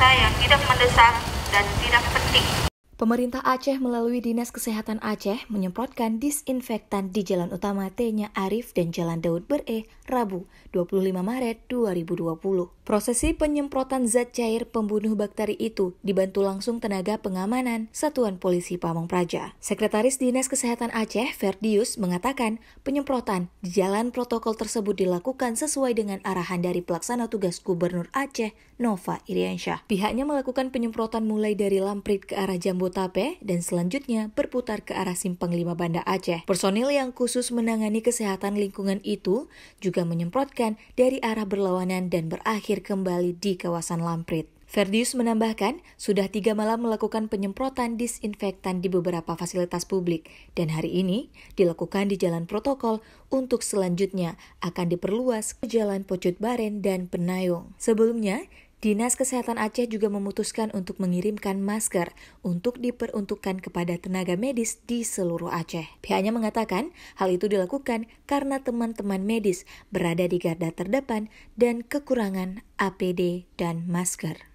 berita yang tidak mendesak dan tidak penting. Pemerintah Aceh melalui Dinas Kesehatan Aceh menyemprotkan disinfektan di jalan utama T-nya Arif dan Jalan Daud Bere, Rabu, 25 Maret 2020. Prosesi penyemprotan zat cair pembunuh bakteri itu dibantu langsung tenaga pengamanan Satuan Polisi Pamong Praja. Sekretaris Dinas Kesehatan Aceh, Ferdius, mengatakan penyemprotan di jalan protokol tersebut dilakukan sesuai dengan arahan dari pelaksana tugas Gubernur Aceh, Nova Iriansyah. Pihaknya melakukan penyemprotan mulai dari Lamprit ke arah Jambut Tape dan selanjutnya berputar ke arah Simpang lima Banda Aceh. Personil yang khusus menangani kesehatan lingkungan itu juga menyemprotkan dari arah berlawanan dan berakhir kembali di kawasan Lamprit. Ferdius menambahkan, sudah tiga malam melakukan penyemprotan disinfektan di beberapa fasilitas publik, dan hari ini dilakukan di jalan protokol untuk selanjutnya akan diperluas ke jalan Pocut Baren dan Penayung. Sebelumnya, Dinas Kesehatan Aceh juga memutuskan untuk mengirimkan masker untuk diperuntukkan kepada tenaga medis di seluruh Aceh. Pihaknya mengatakan hal itu dilakukan karena teman-teman medis berada di garda terdepan dan kekurangan APD dan masker.